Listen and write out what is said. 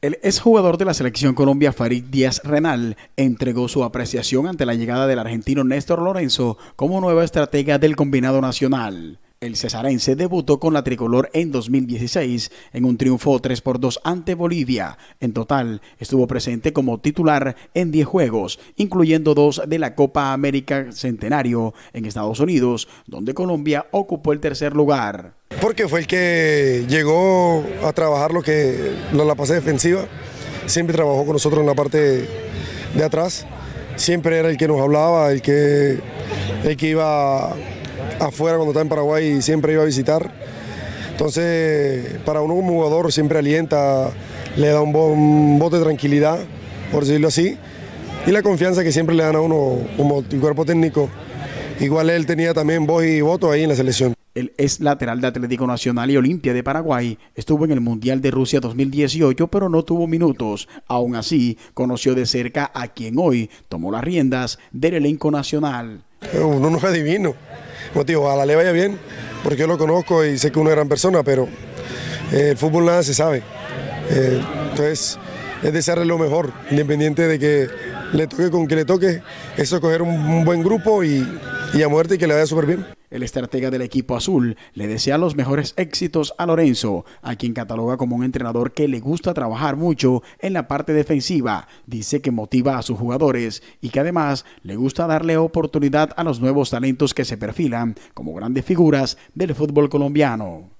El exjugador de la selección Colombia Farid Díaz Renal entregó su apreciación ante la llegada del argentino Néstor Lorenzo como nueva estratega del combinado nacional. El cesarense debutó con la tricolor en 2016 en un triunfo 3 por 2 ante Bolivia. En total, estuvo presente como titular en 10 juegos, incluyendo dos de la Copa América Centenario en Estados Unidos, donde Colombia ocupó el tercer lugar porque fue el que llegó a trabajar lo que la, la defensiva, siempre trabajó con nosotros en la parte de, atrás, siempre era el que nos hablaba, el que, que iba afuera cuando estaba en Paraguay y siempre iba a visitar. Entonces, para uno como jugador siempre alienta, le da un, voto de tranquilidad, por decirlo así, y la confianza que siempre le dan a uno como cuerpo técnico. Igual él tenía también voz y voto ahí en la selección el ex lateral de Atlético Nacional y Olimpia de Paraguay estuvo en el Mundial de Rusia 2018 pero no tuvo minutos. Aún así, conoció de cerca a quien hoy tomó las riendas del elenco nacional. Uno no es adivino. Como a la ojalá le vaya bien, porque yo lo conozco y sé que es una gran persona, pero eh, el fútbol nada se sabe. Eh, entonces, es desearle lo mejor, independiente de que le toque con que le toque, eso es coger un buen grupo y y a muerte y que le vaya súper bien. El estratega del equipo azul le desea los mejores éxitos a Lorenzo, a quien cataloga como un entrenador que le gusta trabajar mucho en la parte defensiva. Dice que motiva a sus jugadores y que además le gusta darle oportunidad a los nuevos talentos que se perfilan como grandes figuras del fútbol colombiano.